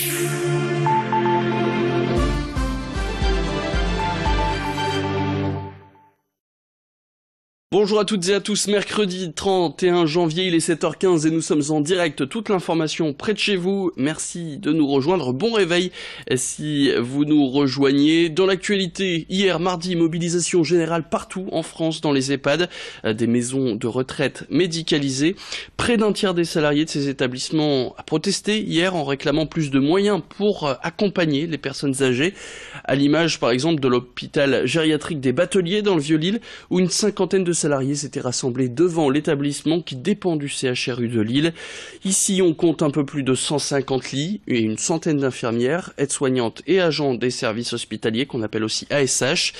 you Bonjour à toutes et à tous, mercredi 31 janvier, il est 7h15 et nous sommes en direct, toute l'information près de chez vous, merci de nous rejoindre, bon réveil si vous nous rejoignez. Dans l'actualité, hier mardi, mobilisation générale partout en France dans les EHPAD, euh, des maisons de retraite médicalisées, près d'un tiers des salariés de ces établissements a protesté hier en réclamant plus de moyens pour euh, accompagner les personnes âgées, à l'image par exemple de l'hôpital gériatrique des Bateliers dans le Vieux-Lille, où une cinquantaine de salariés s'étaient rassemblés devant l'établissement qui dépend du CHRU de Lille. Ici, on compte un peu plus de 150 lits et une centaine d'infirmières, aides-soignantes et agents des services hospitaliers qu'on appelle aussi ASH.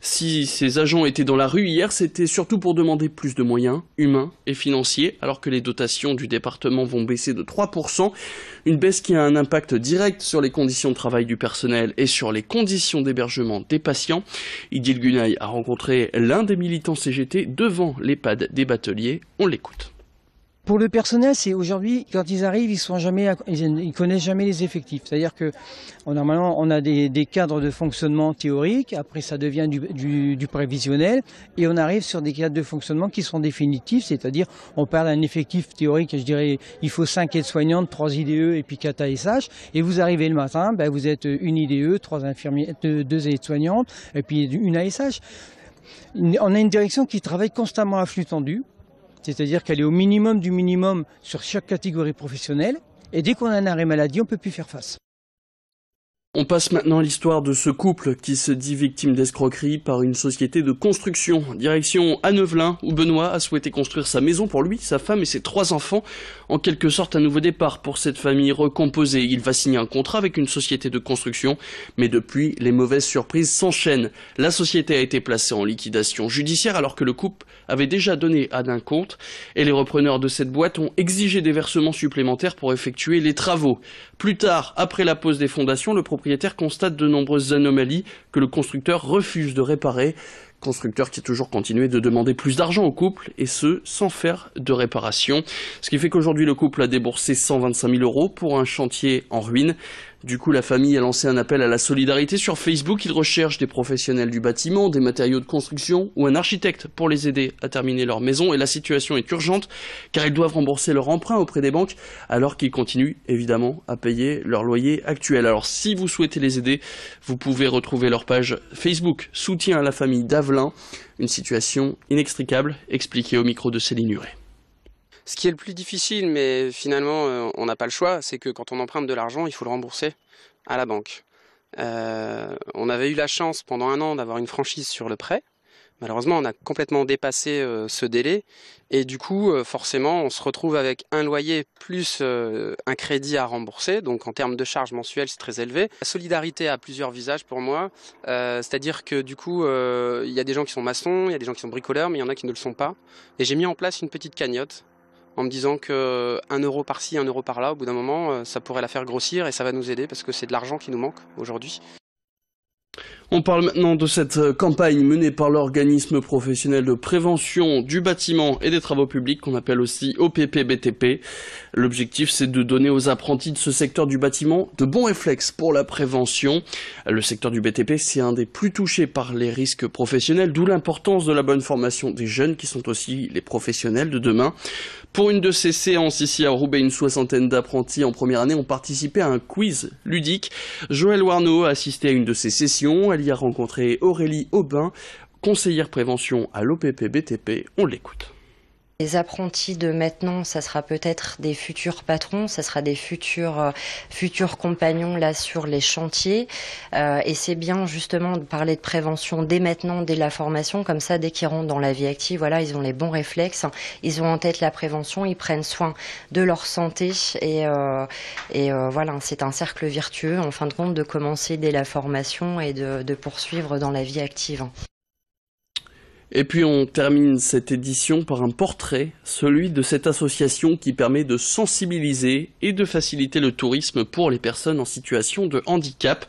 Si ces agents étaient dans la rue hier, c'était surtout pour demander plus de moyens humains et financiers, alors que les dotations du département vont baisser de 3%, une baisse qui a un impact direct sur les conditions de travail du personnel et sur les conditions d'hébergement des patients. Idil Gunay a rencontré l'un des militants CGT devant devant l'EHPAD des bateliers. On l'écoute. Pour le personnel, c'est aujourd'hui quand ils arrivent, ils ne connaissent jamais les effectifs. C'est-à-dire que normalement, on a des, cadres de fonctionnement théoriques. Après, ça devient du, prévisionnel, et on arrive sur des cadres de fonctionnement qui sont définitifs. C'est-à-dire, on parle d'un effectif théorique. Je dirais, il faut 5 aides-soignantes, 3 IDE et puis 4 ASH. Et vous arrivez le matin, ben, vous êtes une IDE, 3 infirmières, 2 aides-soignantes et puis une ASH. On a une direction qui travaille constamment à flux tendu, c'est-à-dire qu'elle est au minimum du minimum sur chaque catégorie professionnelle, et dès qu'on a un arrêt maladie, on ne peut plus faire face. On passe maintenant à l'histoire de ce couple qui se dit victime d'escroquerie par une société de construction. Direction Neuvelin, où Benoît a souhaité construire sa maison pour lui, sa femme et ses trois enfants. En quelque sorte, un nouveau départ pour cette famille recomposée. Il va signer un contrat avec une société de construction, mais depuis, les mauvaises surprises s'enchaînent. La société a été placée en liquidation judiciaire alors que le couple avait déjà donné à d'un compte, et les repreneurs de cette boîte ont exigé des versements supplémentaires pour effectuer les travaux. Plus tard, après la pose des fondations, le propriétaire constate de nombreuses anomalies que le constructeur refuse de réparer, constructeur qui a toujours continué de demander plus d'argent au couple, et ce, sans faire de réparation. Ce qui fait qu'aujourd'hui, le couple a déboursé 125 000 euros pour un chantier en ruine. Du coup, la famille a lancé un appel à la solidarité sur Facebook. Ils recherchent des professionnels du bâtiment, des matériaux de construction ou un architecte pour les aider à terminer leur maison. Et la situation est urgente car ils doivent rembourser leur emprunt auprès des banques alors qu'ils continuent évidemment à payer leur loyer actuel. Alors, si vous souhaitez les aider, vous pouvez retrouver leur page Facebook Soutien à la famille d'Avelin. Une situation inextricable expliquée au micro de Céline Huret. Ce qui est le plus difficile, mais finalement euh, on n'a pas le choix, c'est que quand on emprunte de l'argent, il faut le rembourser à la banque. Euh, on avait eu la chance pendant un an d'avoir une franchise sur le prêt. Malheureusement, on a complètement dépassé euh, ce délai et du coup, forcément, on se retrouve avec un loyer plus un crédit à rembourser. Donc, en termes de charges mensuelles, c'est très élevé. La solidarité a plusieurs visages pour moi, c'est-à-dire que du coup, il y a des gens qui sont maçons, il y a des gens qui sont bricoleurs, mais il y en a qui ne le sont pas. Et j'ai mis en place une petite cagnotte en me disant que euh, euro par-ci, un euro par-là, au bout d'un moment, euh, ça pourrait la faire grossir et ça va nous aider parce que c'est de l'argent qui nous manque aujourd'hui. On parle maintenant de cette euh, campagne menée par l'organisme professionnel de prévention du bâtiment et des travaux publics qu'on appelle aussi OPP-BTP. L'objectif c'est de donner aux apprentis de ce secteur du bâtiment de bons réflexes pour la prévention. Le secteur du BTP c'est un des plus touchés par les risques professionnels, d'où l'importance de la bonne formation des jeunes qui sont aussi les professionnels de demain. Pour une de ces séances ici à Roubaix, une soixantaine d'apprentis en première année ont participé à un quiz ludique. Joël Warneau a assisté à une de ces sessions. Elle y a rencontré Aurélie Aubin, conseillère prévention à l'OPP BTP. On l'écoute. Les apprentis de maintenant, ça sera peut-être des futurs patrons, ça sera des futurs, euh, futurs compagnons là sur les chantiers. Euh, et c'est bien justement de parler de prévention dès maintenant, dès la formation, comme ça, dès qu'ils rentrent dans la vie active, voilà, ils ont les bons réflexes, ils ont en tête la prévention, ils prennent soin de leur santé. Et, euh, voilà, c'est un cercle vertueux en fin de compte de commencer dès la formation et de poursuivre dans la vie active. Et puis on termine cette édition par un portrait, celui de cette association qui permet de sensibiliser et de faciliter le tourisme pour les personnes en situation de handicap.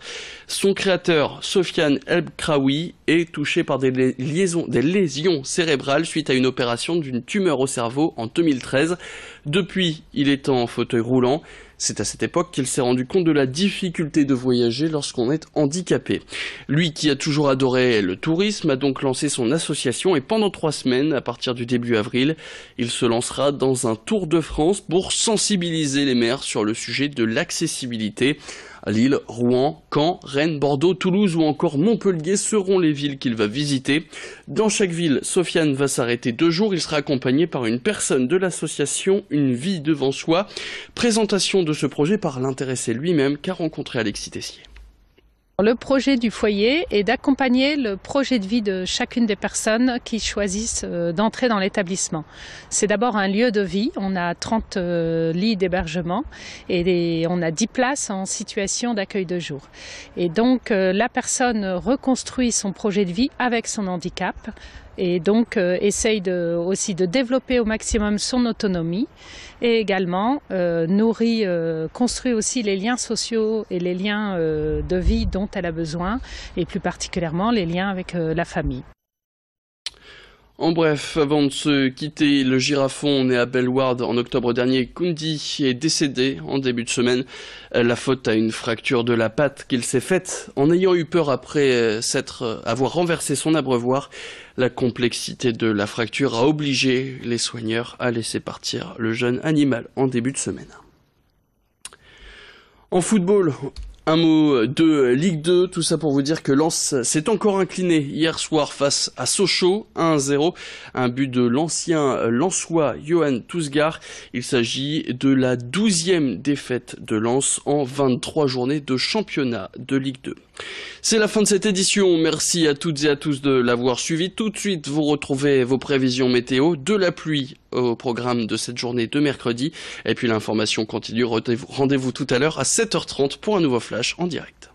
Son créateur, Sofiane Kraoui, est touché par des, des lésions cérébrales suite à une opération d'une tumeur au cerveau en 2013. Depuis, il est en fauteuil roulant. C'est à cette époque qu'il s'est rendu compte de la difficulté de voyager lorsqu'on est handicapé. Lui qui a toujours adoré le tourisme a donc lancé son association et pendant trois semaines, à partir du début avril, il se lancera dans un tour de France pour sensibiliser les maires sur le sujet de l'accessibilité Lille, Rouen, Caen, Rennes, Bordeaux, Toulouse ou encore Montpellier seront les villes qu'il va visiter. Dans chaque ville, Sofiane va s'arrêter deux jours. Il sera accompagné par une personne de l'association Une vie devant soi. Présentation de ce projet par l'intéressé lui-même qu'a rencontré Alexis Tessier. Le projet du foyer est d'accompagner le projet de vie de chacune des personnes qui choisissent euh, d'entrer dans l'établissement. C'est d'abord un lieu de vie, on a 30 euh, lits d'hébergement et on a 10 places en situation d'accueil de jour. Et donc euh, la personne reconstruit son projet de vie avec son handicap et donc essaye de, aussi de développer au maximum son autonomie et également nourrit, construit aussi les liens sociaux et les liens de vie dont elle a besoin, et plus particulièrement les liens avec euh, la famille. En bref, avant de se quitter, le girafon né à Bellward en octobre dernier, Kundi est décédé en début de semaine. Euh, la faute à une fracture de la patte qu'il s'est faite en ayant eu peur après euh, avoir renversé son abreuvoir. La complexité de la fracture a obligé les soigneurs à laisser partir le jeune animal en début de semaine. En football, un mot de Ligue 2, tout ça pour vous dire que Lens s'est encore incliné hier soir face à Sochaux 1-0, un but de l'ancien Lensois Johan Tousgar. Il s'agit de la douzième défaite de Lens en 23 journées de championnat de Ligue 2. C'est la fin de cette édition. Merci à toutes et à tous de l'avoir suivi. Tout de suite, vous retrouvez vos prévisions météo, de la pluie au programme de cette journée de mercredi. Et puis l'information continue. Rendez-vous tout à l'heure à 7h30 pour un nouveau flash en direct.